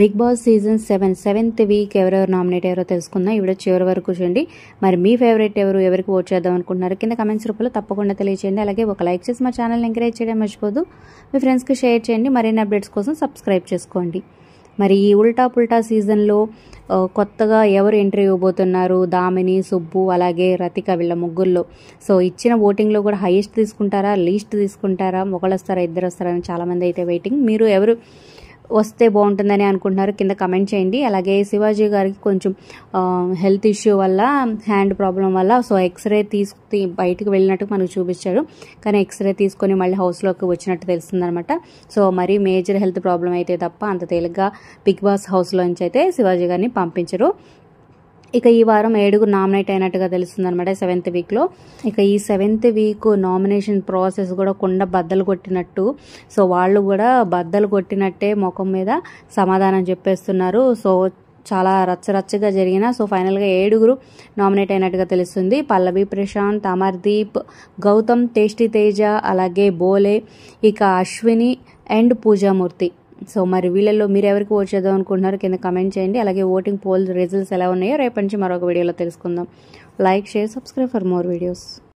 big Boss season seven seventh week ఎవరెవరు nominate ఎవరో తెలుసుకుందాం ఇవిడ చివరి వరకు చూడండి మరి మీ ఫేవరెట్ ఎవరు ఎవరికి ఓట్ చేద్దాం అనుకుంటున్నారు కింద కమెంట్స్ రూపంలో తప్పకుండా తెలియచేయండి అలాగే ఒక లైక్ చేసి మా ఛానల్ని ఎంకరేజ్ చేయడం మర్చిపోదు మీ ఫ్రెండ్స్కి షేర్ చేయండి మరిన్ని అప్డేట్స్ కోసం సబ్స్క్రైబ్ చేసుకోండి మరి ఈ ఉల్టా పుల్టా సీజన్లో కొత్తగా ఎవరు ఎంట్రీ ఇవ్వబోతున్నారు దామిని సుబ్బు అలాగే రతిక వీళ్ళ ముగ్గుల్లో సో ఇచ్చిన ఓటింగ్లో కూడా హైయెస్ట్ తీసుకుంటారా లీస్ట్ తీసుకుంటారా ఒకళ్ళు వస్తారా ఇద్దరు వస్తారా అని చాలామంది అయితే వెయిటింగ్ మీరు ఎవరు వస్తే బాగుంటుందని అనుకుంటున్నారు కింద కమెంట్ చేయండి అలాగే శివాజీ గారికి కొంచెం హెల్త్ ఇష్యూ వల్ల హ్యాండ్ ప్రాబ్లం వల్ల సో ఎక్స్రే తీసుకు బయటకు వెళ్ళినట్టు మనకు చూపించాడు కానీ ఎక్స్రే తీసుకొని మళ్ళీ హౌస్లోకి వచ్చినట్టు అనమాట సో మరీ మేజర్ హెల్త్ ప్రాబ్లం అయితే తప్ప అంత తేలిగ్గా బిగ్ బాస్ హౌస్లో నుంచి అయితే శివాజీ గారిని పంపించరు ఇక ఈ వారం ఏడుగురు నామినేట్ అయినట్టుగా తెలుస్తుంది అనమాట సెవెంత్ వీక్లో ఇక ఈ సెవెంత్ వీక్ నామినేషన్ ప్రాసెస్ కూడా కుండ బద్దలు కొట్టినట్టు సో వాళ్ళు కూడా బద్దలు కొట్టినట్టే ముఖం మీద సమాధానం చెప్పేస్తున్నారు సో చాలా రచ్చరచ్చగా జరిగిన సో ఫైనల్గా ఏడుగురు నామినేట్ అయినట్టుగా తెలుస్తుంది పల్లవి ప్రశాంత్ అమర్దీప్ గౌతమ్ టేస్టీ తేజ అలాగే బోలే ఇక అశ్విని అండ్ పూజామూర్తి సో మరి వీళ్ళల్లో మీరు ఎవరికి ఓట్ చేద్దాం అనుకుంటున్నారు కింద కమెంట్ చేయండి అలాగే ఓటింగ్ పోల్ రిజల్ట్స్ ఎలా ఉన్నాయో రేపటి నుంచి మరొక వీడియోలో తెలుసుకుందాం like share subscribe for more videos